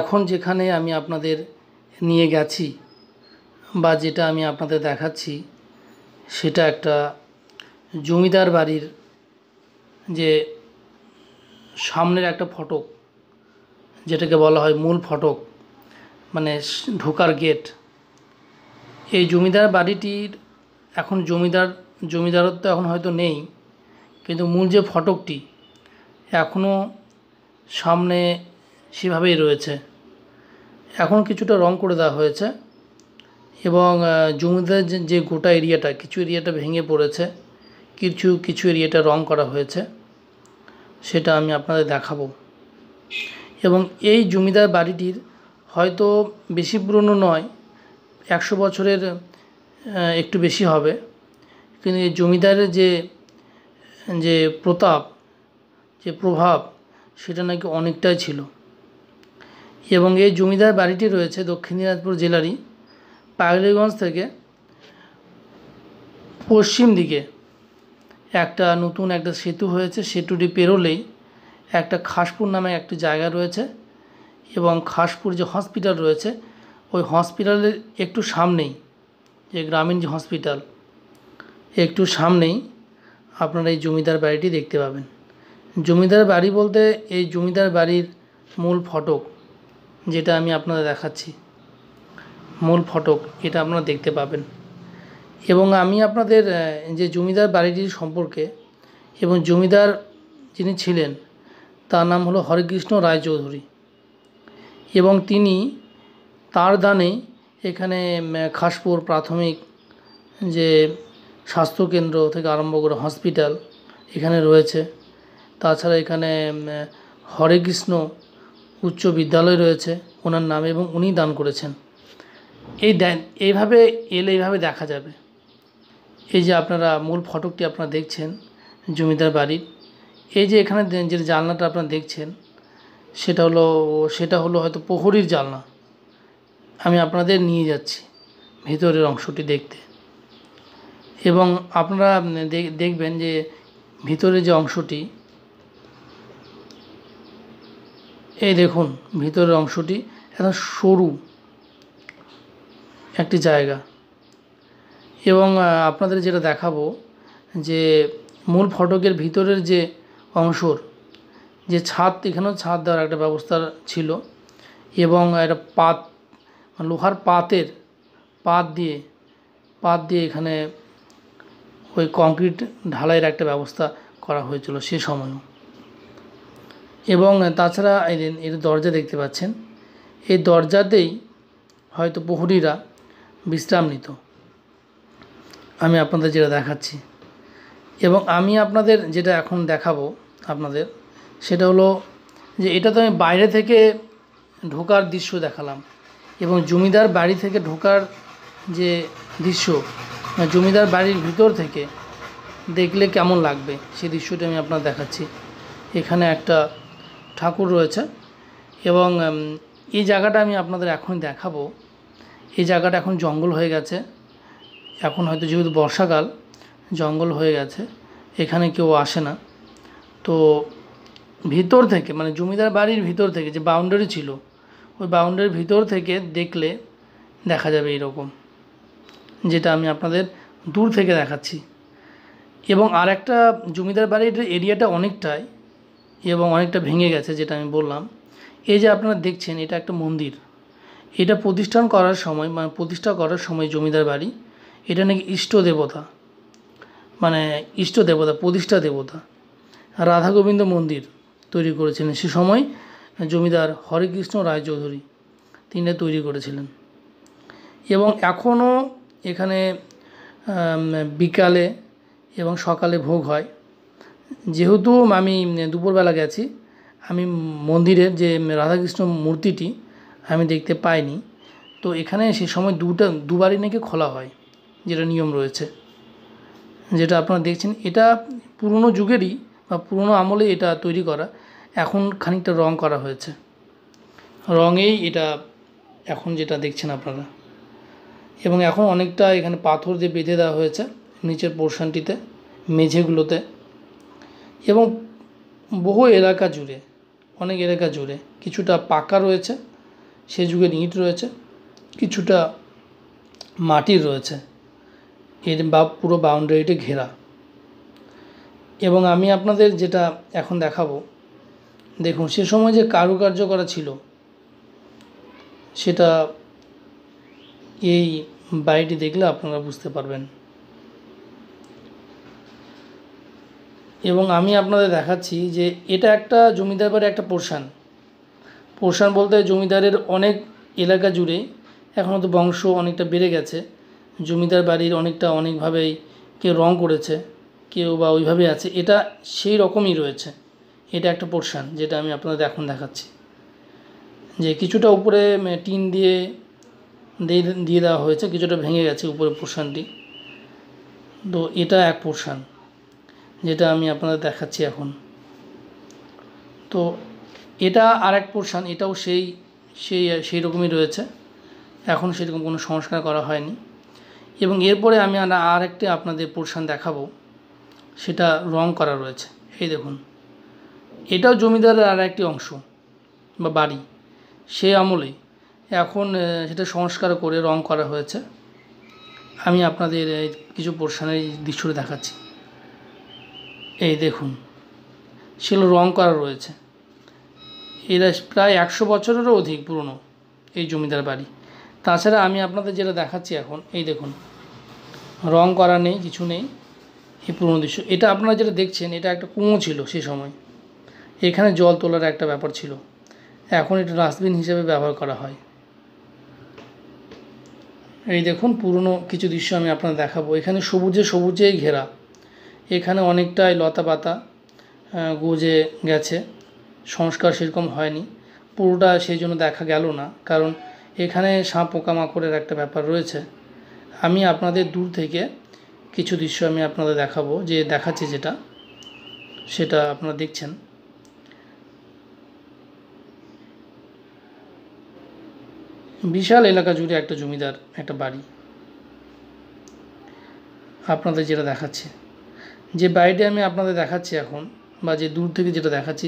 এখন যেখানে আমি আপনাদের নিয়ে গেছি বা যেটা আমি আপনাদের দেখাচ্ছি সেটা একটা জমিদার বাড়ির যে সামনের একটা ফটক যেটাকে বলা হয় মূল ফটক মানে ঢোকার গেট এই জমিদার বাড়িটির এখন জমিদার জমিদারত্ব এখন হয়তো নেই কিন্তু মূল যে ফটকটি এখনও সামনে সেভাবেই রয়েছে এখন কিছুটা রং করে দেওয়া হয়েছে এবং জমিদার যে গোটা এরিয়াটা কিছু এরিয়াটা ভেঙে পড়েছে কিছু কিছু এরিয়াটা রং করা হয়েছে সেটা আমি আপনাদের দেখাবো এবং এই জমিদার বাড়িটির হয়তো বেশি পুরনো নয় একশো বছরের একটু বেশি হবে কিন্তু এই জমিদারের যে যে প্রতাপ যে প্রভাব সেটা নাকি অনেকটাই ছিল এবং এই জমিদার বাড়িটি রয়েছে দক্ষিণ দিনাজপুর জেলারই পাগলিগঞ্জ থেকে পশ্চিম দিকে একটা নতুন একটা সেতু হয়েছে সেতুটি পেরোলেই একটা খাসপুর নামে একটি জায়গা রয়েছে এবং খাসপুর যে হসপিটাল রয়েছে ওই হসপিটালের একটু সামনেই যে গ্রামীণ যে হসপিটাল একটু সামনেই আপনারা এই জমিদার বাড়িটি দেখতে পাবেন জমিদার বাড়ি বলতে এই জমিদার বাড়ির মূল ফটক যেটা আমি আপনাদের দেখাচ্ছি মূল ফটক এটা আপনারা দেখতে পাবেন এবং আমি আপনাদের যে জমিদার বাড়িটির সম্পর্কে এবং জমিদার যিনি ছিলেন তার নাম হলো হরেকৃষ্ণ রায়চৌধুরী এবং তিনি তার দানে এখানে খাসপুর প্রাথমিক যে স্বাস্থ্যকেন্দ্র থেকে আরম্ভ করে হসপিটাল এখানে রয়েছে তাছাড়া এখানে হরেকৃষ্ণ উচ্চ বিদ্যালয় রয়েছে ওনার নামে এবং উনি দান করেছেন এই দেন এইভাবে এলে এইভাবে দেখা যাবে এই যে আপনারা মূল ফটকটি আপনারা দেখছেন জমিদার বাড়ির এই যে এখানে যে জানলাটা আপনারা দেখছেন সেটা হলো সেটা হলো হয়তো পোহরির জানলা আমি আপনাদের নিয়ে যাচ্ছি ভেতরের অংশটি দেখতে এবং আপনারা দেখবেন যে ভিতরে যে অংশটি এই দেখুন ভিতরের অংশটি এত সরু একটি জায়গা এবং আপনাদের যেটা দেখাবো যে মূল ফটকের ভিতরের যে অংশর যে ছাদ এখানেও ছাদ দেওয়ার একটা ব্যবস্থা ছিল এবং একটা পাত লোহার পাতের পাত দিয়ে পাত দিয়ে এখানে ওই কংক্রিট ঢালাইয়ের একটা ব্যবস্থা করা হয়েছিল সে সময়ও এবং তাছাড়া এই দরজা দেখতে পাচ্ছেন এই দরজাতেই হয়তো প্রহরীরা বিশ্রাম নিত আমি আপনাদের যেটা দেখাচ্ছি এবং আমি আপনাদের যেটা এখন দেখাবো আপনাদের সেটা হলো যে এটা তো আমি বাইরে থেকে ঢোকার দৃশ্য দেখালাম এবং জমিদার বাড়ি থেকে ঢোকার যে দৃশ্য মানে জমিদার বাড়ির ভিতর থেকে দেখলে কেমন লাগবে সেই দৃশ্যটা আমি আপনার দেখাচ্ছি এখানে একটা ঠাকুর রয়েছে এবং এই জায়গাটা আমি আপনাদের এখন দেখাবো এই জায়গাটা এখন জঙ্গল হয়ে গেছে এখন হয়তো যেহেতু বর্ষাকাল জঙ্গল হয়ে গেছে এখানে কেউ আসে না তো ভিতর থেকে মানে জমিদার বাড়ির ভিতর থেকে যে বাউন্ডারি ছিল ওই বাউন্ডারির ভিতর থেকে দেখলে দেখা যাবে এরকম যেটা আমি আপনাদের দূর থেকে দেখাচ্ছি এবং আর একটা জমিদার বাড়ির এরিয়াটা অনেকটাই এবং অনেকটা ভেঙে গেছে যেটা আমি বললাম এই যে আপনারা দেখছেন এটা একটা মন্দির এটা প্রতিষ্ঠান করার সময় মানে প্রতিষ্ঠা করার সময় জমিদার বাড়ি এটা নাকি ইষ্ট দেবতা মানে ইষ্ট দেবতা প্রতিষ্ঠা দেবতা রাধা গোবিন্দ মন্দির তৈরি করেছিলেন সে সময় জমিদার হরেকৃষ্ণ রায়চৌধুরী তিনি তৈরি করেছিলেন এবং এখনও এখানে বিকালে এবং সকালে ভোগ হয় যেহেতু আমি দুপুরবেলা গেছি আমি মন্দিরের যে রাধাকৃষ্ণ মূর্তিটি আমি দেখতে পাইনি তো এখানে সে সময় দুটা দুবারই নাকি খোলা হয় যেটা নিয়ম রয়েছে যেটা আপনারা দেখছেন এটা পুরনো যুগেরই বা পুরনো আমলে এটা তৈরি করা এখন খানিকটা রং করা হয়েছে রঙেই এটা এখন যেটা দেখছেন আপনারা এবং এখন অনেকটা এখানে পাথর দিয়ে বেঁধে দেওয়া হয়েছে নিচের পোর্শনটিতে মেঝেগুলোতে এবং বহু এলাকা জুড়ে অনেক এলাকা জুড়ে কিছুটা পাকা রয়েছে সে যুগের ইঁট রয়েছে কিছুটা মাটির রয়েছে এর বা পুরো বাউন্ডারিটি ঘেরা এবং আমি আপনাদের যেটা এখন দেখাবো দেখুন সে সময় যে কারুকার্য করা ছিল সেটা এই বাড়িটি দেখলে আপনারা বুঝতে পারবেন এবং আমি আপনাদের দেখাচ্ছি যে এটা একটা জমিদার একটা পোর্শান পোর্শান বলতে জমিদারের অনেক এলাকা জুড়ে এখনও তো বংশ অনেকটা বেড়ে গেছে জমিদার বাড়ির অনেকটা অনেকভাবেই কেউ রং করেছে কেউ বা ওইভাবে আছে এটা সেই রকমই রয়েছে এটা একটা পোর্শান যেটা আমি আপনাদের এখন দেখাচ্ছি যে কিছুটা উপরে টিন দিয়ে দিয়ে দেওয়া হয়েছে কিছুটা ভেঙে গেছে উপরে পোর্শানটি তো এটা এক পোর্শান যেটা আমি আপনাদের দেখাচ্ছি এখন তো এটা আর এক পোর্শান এটাও সেই সেই সেই রকমই রয়েছে এখন সেরকম কোনো সংস্কার করা হয়নি এবং এরপরে আমি আর একটি আপনাদের পোর্শান দেখাবো সেটা রং করা রয়েছে এই দেখুন এটাও জমিদারের আর একটি অংশ বা বাড়ি সে আমলে এখন সেটা সংস্কার করে রং করা হয়েছে আমি আপনাদের কিছু পোর্শানের দৃশ্যটা দেখাচ্ছি এই দেখুন সেগুলো রং করা রয়েছে এরা প্রায় একশো বছরেরও অধিক পুরনো এই জমিদার বাড়ি তাছাড়া আমি আপনাদের যেটা দেখাচ্ছি এখন এই দেখুন রং করা নেই কিছু নেই এই পুরনো দৃশ্য এটা আপনারা যেটা দেখছেন এটা একটা কুঁয়ো ছিল সে সময় এখানে জল তোলার একটা ব্যাপার ছিল এখন এটা ডাস্টবিন হিসেবে ব্যবহার করা হয় এই দেখুন পুরনো কিছু দৃশ্য আমি আপনার দেখাবো এখানে সবুজে সবুজেই ঘেরা এখানে অনেকটাই লতা পাতা গুজে গেছে সংস্কার সেরকম হয়নি পুরোটা সেই জন্য দেখা গেল না কারণ এখানে সাঁ পোকামাকড়ের একটা ব্যাপার রয়েছে আমি আপনাদের দূর থেকে কিছু দৃশ্য আমি আপনাদের দেখাবো যে দেখাচ্ছি যেটা সেটা আপনারা দেখছেন বিশাল এলাকা জুড়ে একটা জমিদার একটা বাড়ি আপনাদের যেটা দেখাচ্ছে যে বাড়িটি আমি আপনাদের দেখাচ্ছি এখন বা যে দূর থেকে যেটা দেখাচ্ছি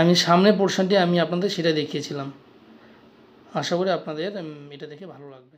আমি সামনে পোর্শনটি আমি আপনাদের সেটা দেখিয়েছিলাম আশা করি আপনাদের এটা দেখে ভালো লাগবে